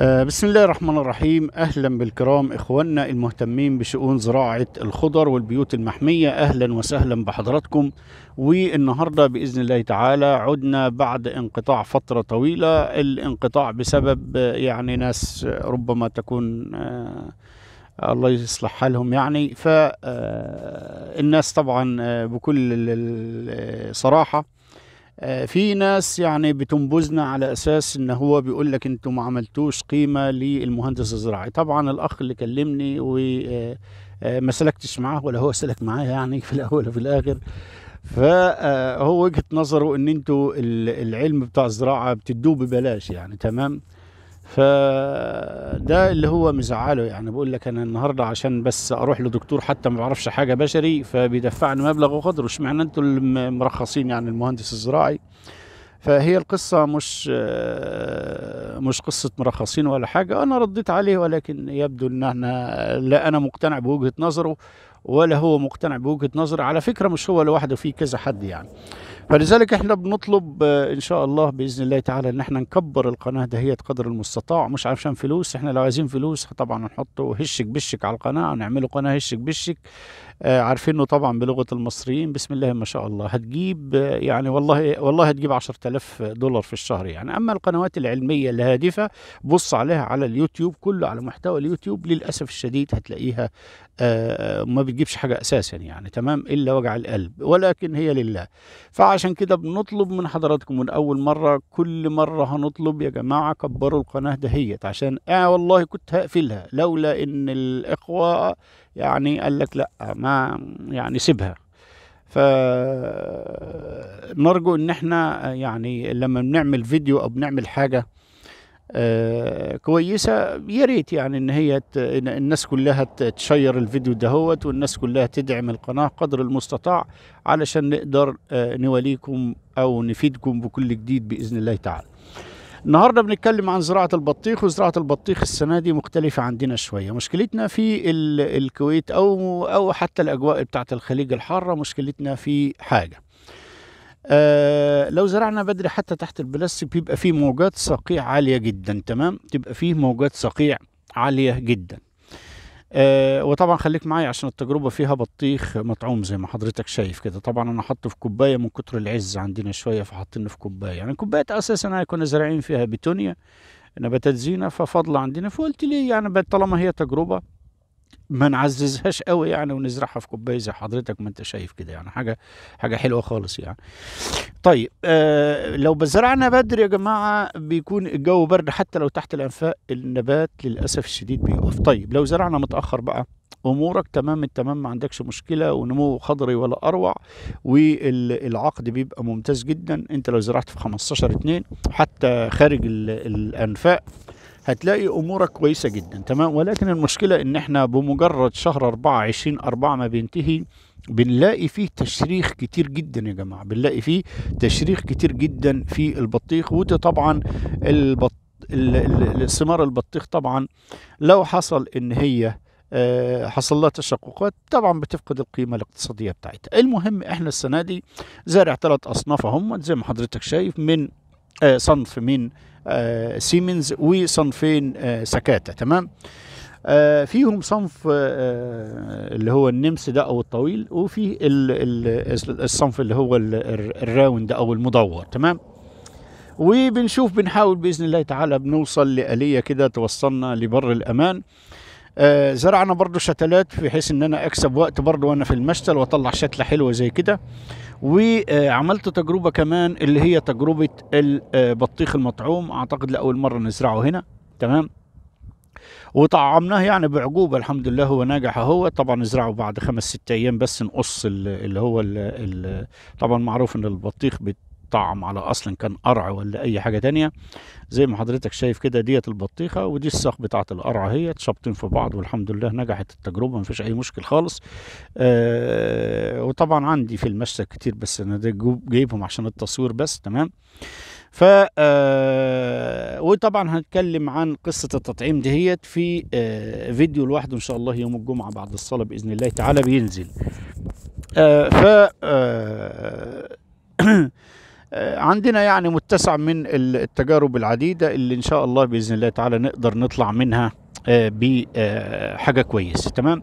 آه، بسم الله الرحمن الرحيم اهلا بالكرام اخواننا المهتمين بشؤون زراعه الخضر والبيوت المحميه اهلا وسهلا بحضراتكم والنهارده باذن الله تعالى عدنا بعد انقطاع فتره طويله الانقطاع بسبب يعني ناس ربما تكون آه، الله يصلح حالهم يعني فالناس آه، طبعا بكل صراحه آه، في ناس يعني بتنبذنا على اساس ان هو بيقول لك انتوا ما عملتوش قيمه للمهندس الزراعي طبعا الاخ اللي كلمني وما آه، آه، سلكتش معاه ولا هو سلك معايا يعني في الاول وفي الاخر فهو وجهه نظره ان انتوا العلم بتاع الزراعه بتدوه ببلاش يعني تمام فده اللي هو مزعله يعني بقول لك انا النهارده عشان بس اروح لدكتور حتى ما بعرفش حاجه بشري فبيدفعني مبلغ وقدره اشمعنى انتوا اللي مرخصين يعني المهندس الزراعي فهي القصة مش آه، مش قصة مرخصين ولا حاجة أنا رديت عليه ولكن يبدو أن احنا لا أنا مقتنع بوجهة نظره ولا هو مقتنع بوجهة نظري على فكرة مش هو لوحده في كذا حد يعني فلذلك احنا بنطلب آه، ان شاء الله باذن الله تعالى ان احنا نكبر القناه هي قدر المستطاع مش عشان فلوس احنا لو عايزين فلوس طبعا هنحطه هشك بشك على القناه ونعمله قناه هشك بشك آه، عارفينه طبعا بلغه المصريين بسم الله ما شاء الله هتجيب آه، يعني والله والله هتجيب 10000 دولار في الشهر يعني اما القنوات العلميه الهادفه بص عليها على اليوتيوب كله على محتوى اليوتيوب للاسف الشديد هتلاقيها آه، ما بتجيبش حاجه اساسا يعني تمام الا وجع القلب ولكن هي لله فعشان كده بنطلب من حضراتكم من اول مره كل مره هنطلب يا جماعه كبروا القناه دهيت عشان اه والله كنت هقفلها لولا ان الاخوه يعني قال لك لا ما يعني سيبها فنرجو ان احنا يعني لما بنعمل فيديو او بنعمل حاجه آه، كويسه يا ريت يعني ان هي الناس كلها تشير الفيديو دهوت والناس كلها تدعم القناه قدر المستطاع علشان نقدر آه، نواليكم او نفيدكم بكل جديد باذن الله تعالى النهارده بنتكلم عن زراعه البطيخ وزراعه البطيخ السنه دي مختلفه عندنا شويه مشكلتنا في الكويت او او حتى الاجواء بتاعه الخليج الحاره مشكلتنا في حاجه آه لو زرعنا بدري حتى تحت البلاستيك بيبقى فيه موجات صقيع عاليه جدا تمام تبقى فيه موجات صقيع عاليه جدا آه وطبعا خليك معايا عشان التجربه فيها بطيخ مطعوم زي ما حضرتك شايف كده طبعا انا حاطه في كوبايه من كتر العز عندنا شويه فحاطينه في كوبايه يعني كوبايه اساسا انا كنا زارعين فيها بتونيا نباتات زينه ففضل عندنا فقلت ليه يعني طالما هي تجربه ما نعززهاش قوي يعني ونزرعها في كوبايه زي حضرتك ما انت شايف كده يعني حاجه حاجه حلوه خالص يعني طيب آه لو بزرعنا بدري يا جماعه بيكون الجو برد حتى لو تحت الانفاق النبات للاسف الشديد بيقف طيب لو زرعنا متاخر بقى امورك تمام التمام ما عندكش مشكله ونمو خضري ولا اروع والعقد بيبقى ممتاز جدا انت لو زرعت في 15 2 حتى خارج الانفاق هتلاقي امورك كويسه جدا تمام ولكن المشكله ان احنا بمجرد شهر 4 20 4 ما بينتهي بنلاقي فيه تشريخ كتير جدا يا جماعه بنلاقي فيه تشريخ كتير جدا في البطيخ وده طبعا البط الثمار البطيخ طبعا لو حصل ان هي آه، حصل لها تشققات طبعا بتفقد القيمه الاقتصاديه بتاعتها المهم احنا السنه دي زارع ثلاث اصناف هم زي ما حضرتك شايف من آه، صنف من سيمنز آه، وصنفين آه، سكاتا تمام آه، فيهم صنف اللي هو النمس ده او الطويل وفي الصنف اللي هو الراوند او المدور تمام وبنشوف بنحاول باذن الله تعالى بنوصل لآليه كده توصلنا لبر الامان آه، زرعنا برضو شتلات بحيث ان انا اكسب وقت برضو وانا في المشتل واطلع شتلة حلوة زي كده وعملت تجربة كمان اللي هي تجربة البطيخ المطعوم اعتقد لأول مرة نزرعه هنا تمام وطعمناه يعني بعجوبه الحمد لله هو ناجح اهو طبعا نزرعه بعد خمس ست ايام بس نقص اللي هو اللي طبعا معروف ان البطيخ بت طعم على اصلا كان قرع ولا اي حاجه تانية زي ما حضرتك شايف كده ديت البطيخه ودي الساق بتاعه القرع هي شابطين في بعض والحمد لله نجحت التجربه ما فيش اي مشكل خالص آه وطبعا عندي في المشتى كتير بس انا جايبهم عشان التصوير بس تمام ف آه، وطبعا هنتكلم عن قصه التطعيم دهيت في آه فيديو لوحده ان شاء الله يوم الجمعه بعد الصلاه باذن الله تعالى بينزل آه ف آه, آه، آه، عندنا يعني متسع من التجارب العديدة اللي إن شاء الله بإذن الله تعالى نقدر نطلع منها آه، بحاجة كويسة تمام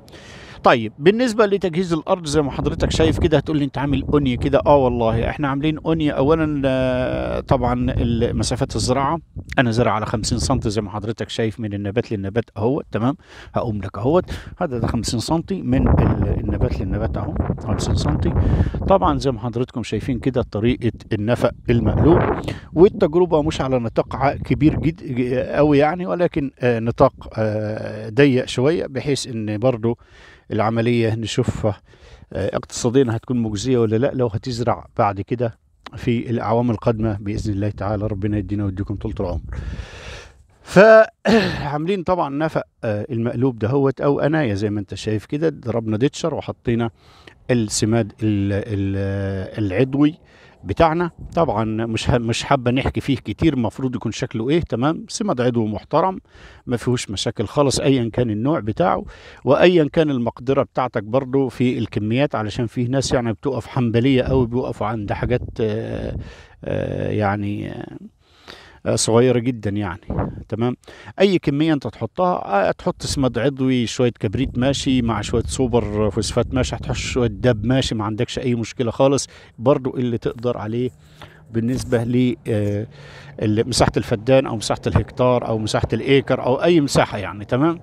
طيب بالنسبه لتجهيز الارض زي ما حضرتك شايف كده هتقول لي انت عامل اونيه كده اه والله احنا عاملين اونيه اولا آه، طبعا مسافات الزراعه انا زرع على 50 سم زي ما حضرتك شايف من النبات للنبات اهو تمام هقوم لك اهو هذا ده 50 سم من النبات للنبات اهو 50 سم طبعا زي ما حضرتكم شايفين كده طريقه النفق المقلوب والتجربه مش على نطاق كبير جد قوي يعني ولكن آه، نطاق آه، ضيق شويه بحيث ان برضه العملية نشوفها آه، اقتصاديا هتكون مجزية ولا لا لو هتزرع بعد كده في الأعوام القادمة بإذن الله تعالى ربنا يدينا ويديكم طولة العمر فعاملين طبعا نفق آه، المقلوب دهوت او انايا زي ما انت شايف كده ضربنا ديتشر وحطينا السماد آه، العضوي بتاعنا طبعا مش مش حابه نحكي فيه كتير المفروض يكون شكله ايه تمام سماد عضو محترم ما فيهوش مشاكل خالص ايا كان النوع بتاعه وايا كان المقدره بتاعتك برضو في الكميات علشان فيه ناس يعني بتقف حنبليه قوي بيوقفوا عند حاجات آآ آه، آآ آه، يعني آآ آه، صغيره جدا يعني تمام اي كميه انت تحطها آه، تحط سماد عضوي شويه كبريت ماشي مع شويه سوبر فوسفات ماشي هتحط شويه دب ماشي ما عندكش اي مشكله خالص برضو اللي تقدر عليه بالنسبة لمساحة آه، الفدان أو مساحة الهكتار أو مساحة الإيكر أو أي مساحة يعني تمام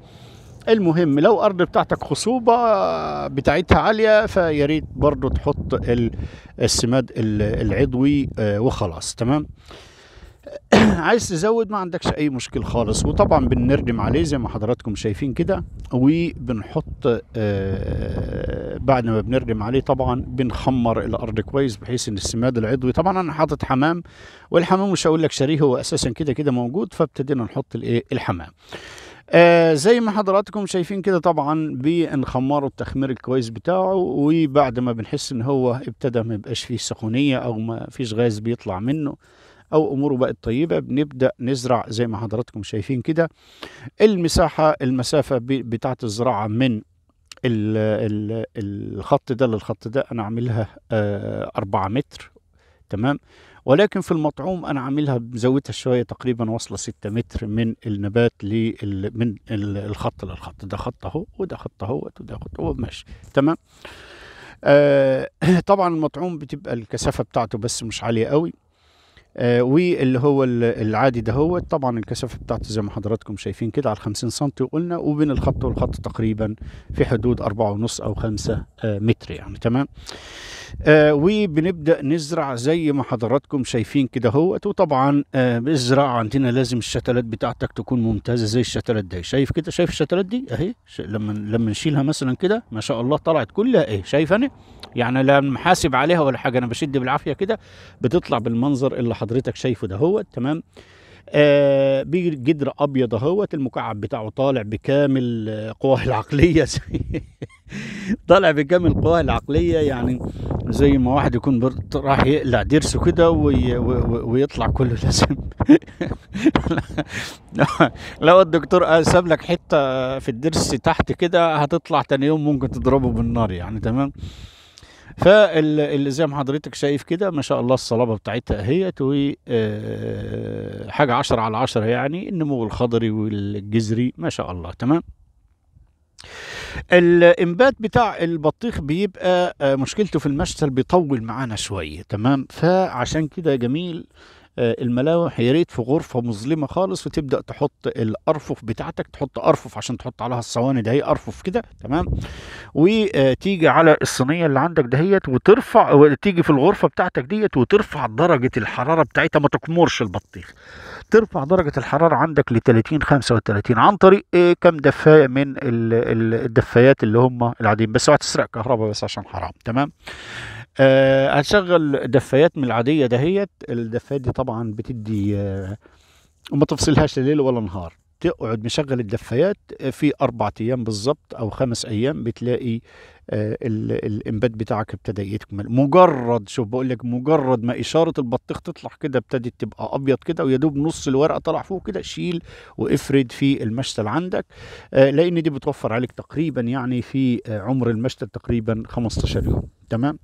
المهم لو أرض بتاعتك خصوبة بتاعتها عالية فياريت برضو تحط السماد العضوي وخلاص تمام عايز تزود ما عندكش اي مشكل خالص وطبعا بنردم عليه زي ما حضراتكم شايفين كده وبنحط آه بعد ما بنردم عليه طبعا بنخمر الارض كويس بحيث ان السماد العضوي طبعا انا حاطط حمام والحمام مش هقول لك شاريه هو اساسا كده كده موجود فابتدينا نحط الايه الحمام آه زي ما حضراتكم شايفين كده طبعا بنخمره التخمير الكويس بتاعه وبعد ما بنحس ان هو ابتدى ما يبقاش فيه سخونيه او ما فيش غاز بيطلع منه او اموره بقت طيبه بنبدا نزرع زي ما حضراتكم شايفين كده المساحه المسافه بتاعه الزراعه من الخط ده للخط ده انا عاملها 4 آه، متر تمام ولكن في المطعوم انا عاملها مزودها شويه تقريبا واصله 6 متر من النبات لل من الخط للخط ده خط اهو وده خط اهوت وده خط اهو ماشي تمام آه طبعا المطعوم بتبقى الكثافه بتاعته بس مش عاليه قوي آه، واللي هو العادي ده هو طبعا الكثافه بتاعته زي ما حضراتكم شايفين كده على 50 سم وقلنا وبين الخط والخط تقريبا في حدود 4.5 او 5 آه، متر يعني تمام آه وبنبدا نزرع زي ما حضراتكم شايفين كده اهوت وطبعا آه بالزراعه عندنا لازم الشتلات بتاعتك تكون ممتازه زي الشتلات دي شايف كده شايف الشتلات دي اهي لما لما نشيلها مثلا كده ما شاء الله طلعت كلها ايه شايفاني انا يعني لا محاسب عليها ولا حاجه انا بشد بالعافيه كده بتطلع بالمنظر اللي حضرتك شايفه ده هو تمام آه بجدر ابيض اهوت المكعب بتاعه طالع بكامل آه، قواه العقليه طالع بكامل قواه العقليه يعني زي ما واحد يكون راح يقلع ضرسه كده وي ويطلع كله لازم لو الدكتور ساب لك حته في الضرس تحت كده هتطلع تاني يوم ممكن تضربه بالنار يعني تمام فزي ما حضرتك شايف كده ما شاء الله الصلابه بتاعتها اهيت و آه، حاجه 10 على 10 يعني النمو الخضري والجذري ما شاء الله تمام الانبات بتاع البطيخ بيبقى آه، مشكلته في المشتل بيطول معانا شويه تمام فعشان كده جميل آه، الملاوح يا ريت في غرفه مظلمه خالص وتبدا تحط الارفف بتاعتك تحط ارفف عشان تحط عليها الصواني ده هي ارفف كده تمام وتيجي على الصينيه اللي عندك دهيت وترفع وتيجي في الغرفه بتاعتك ديت وترفع درجه الحراره بتاعتها ما تكمرش البطيخ ترفع درجه الحراره عندك ل 30 35 عن طريق آه، كام دفايه من الدفايات اللي هم العاديين بس اوعى تسرق كهرباء بس عشان حرام تمام أه هنشغل دفايات من العاديه دهيت الدفايات دي طبعا بتدي أه وما تفصلهاش ليل ولا نهار تقعد مشغل الدفايات في اربع ايام بالظبط او خمس ايام بتلاقي آه، الانبات بتاعك ابتدى يكمل مجرد شوف بقول لك مجرد ما اشاره البطيخ تطلع كده ابتدت تبقى ابيض كده ويا دوب نص الورقه طلع فوق كده شيل وافرد في المشتل عندك آه، لان دي بتوفر عليك تقريبا يعني في آه، عمر المشتل تقريبا 15 يوم تمام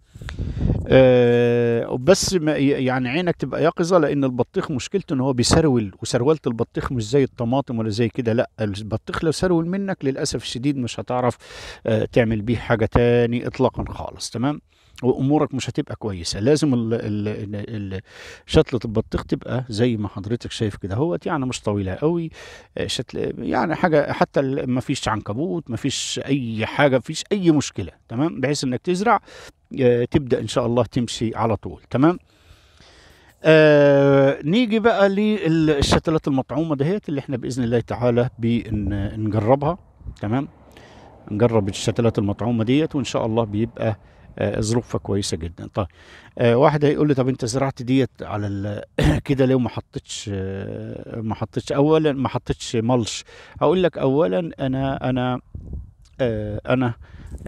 بس ما يعني عينك تبقى يقظه لان البطيخ مشكلته ان هو بيسرول وسروله البطيخ مش زي الطماطم ولا زي كده لا البطيخ لو سرول منك للاسف الشديد مش هتعرف تعمل بيه حاجه تاني اطلاقا خالص تمام وامورك مش هتبقى كويسه لازم شتله البطيخ تبقى زي ما حضرتك شايف كده اهوت يعني مش طويله قوي آه، شتل يعني حاجه حتى ما فيش عنكبوت ما فيش اي حاجه ما فيش اي مشكله تمام بحيث انك تزرع آه، تبدا ان شاء الله تمشي على طول تمام آه نيجي بقى للشتلات المطعومه دهيت اللي احنا باذن الله تعالى بنجربها تمام نجرب الشتلات المطعومه ديت وان شاء الله بيبقى آه، ظروفها كويسه جدا طيب آه، واحد هيقول لي طب انت زرعت ديت على كده ليه ما حطيتش آه، ما حطيتش اولا ما حطيتش ملش هقول لك اولا انا انا انا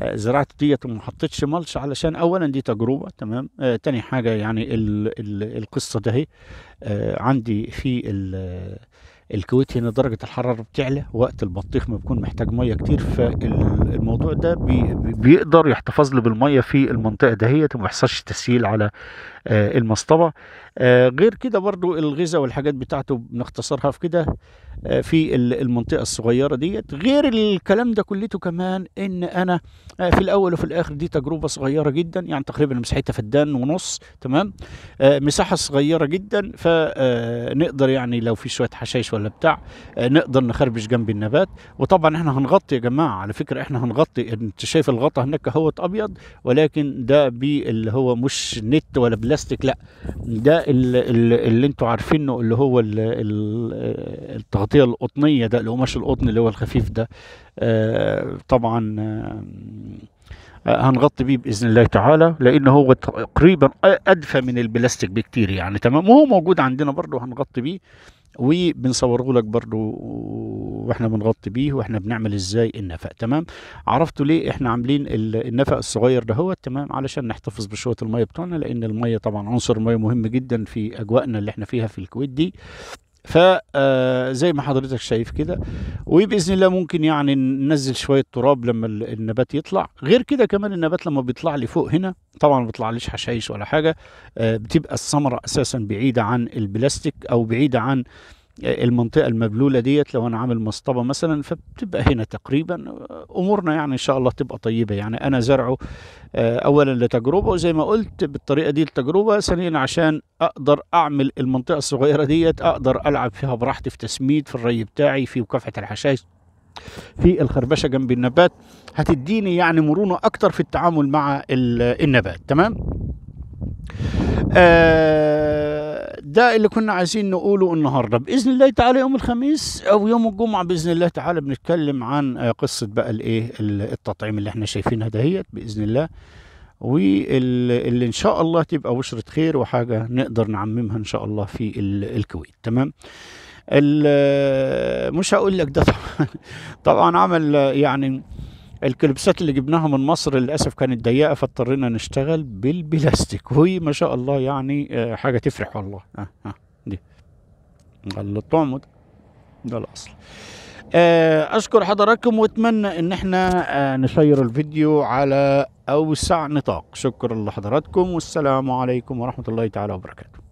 زرعت ديت وما حطيتش ملش علشان اولا دي تجربه تمام آه تاني حاجه يعني القصه ده هي آه عندي في الكويت هنا درجة الحرارة بتعلى وقت البطيخ ما بيكون محتاج مية كتير فالموضوع ده بي بيقدر يحتفظ له بالمية في المنطقة دهيت ما بيحصلش تسهيل على آه، المصطبة آه، غير كده برضو الغذاء والحاجات بتاعته بنختصرها في كده آه، في المنطقة الصغيرة ديت غير الكلام ده كلته كمان ان انا آه، في الاول وفي الاخر دي تجربة صغيرة جدا يعني تقريبا مساحتها فدان ونص تمام آه، مساحة صغيرة جدا فنقدر يعني لو في شوية حشائش ولا بتاع نقدر نخربش جنب النبات وطبعا احنا هنغطي يا جماعة على فكرة احنا هنغطي انت شايف الغطاء هناك اهوت ابيض ولكن ده بي اللي هو مش نت ولا بلاستيك لا ده اللي, اللي انتوا عارفينه اللي هو التغطية التغطيه القطنيه ده القماش القطن اللي هو الخفيف ده آه، طبعا آه، آه، هنغطي بيه باذن الله تعالى لان هو تقريبا ادفى من البلاستيك بكتير يعني تمام وهو موجود عندنا برضه هنغطي بيه وبنصوره لك برضه واحنا بنغطي بيه واحنا بنعمل ازاي النفق تمام عرفتوا ليه احنا عاملين النفق الصغير ده هو تمام علشان نحتفظ بشويه الميه بتوعنا لان الميه طبعا عنصر الميه مهم جدا في اجواءنا اللي احنا فيها في الكويت دي فزي آه، ما حضرتك شايف كده وباذن الله ممكن يعني ننزل شويه تراب لما النبات يطلع غير كده كمان النبات لما بيطلع لي فوق هنا طبعا ما بيطلعليش حشايش ولا حاجه آه، بتبقى الثمره اساسا بعيده عن البلاستيك او بعيده عن المنطقه المبلوله ديت لو انا عامل مصطبه مثلا فبتبقى هنا تقريبا امورنا يعني ان شاء الله تبقى طيبه يعني انا زرعه آه، اولا لتجربه وزي ما قلت بالطريقه دي لتجربه ثانيا عشان اقدر اعمل المنطقه الصغيره ديت اقدر العب فيها براحتي في تسميد في الري بتاعي في مكافحه الحشائش في الخربشه جنب النبات هتديني يعني مرونه اكتر في التعامل مع النبات تمام آه ده اللي كنا عايزين نقوله النهارده باذن الله تعالى يوم الخميس او يوم الجمعه باذن الله تعالى بنتكلم عن آه، قصه بقى الايه التطعيم اللي احنا شايفينها دهيت باذن الله واللي ان شاء الله تبقى بشرة خير وحاجة نقدر نعممها ان شاء الله في الكويت تمام مش هقول لك ده طبعا طبعا عمل يعني الكلبسات اللي جبناها من مصر للاسف كانت ضيقه فاضطرينا نشتغل بالبلاستيك وهي ما شاء الله يعني آه، حاجه تفرح والله ها آه، آه، ها دي الطعم ده الاصل اشكر حضراتكم واتمنى ان احنا نشير الفيديو على اوسع نطاق شكرا لحضراتكم والسلام عليكم ورحمه الله تعالى وبركاته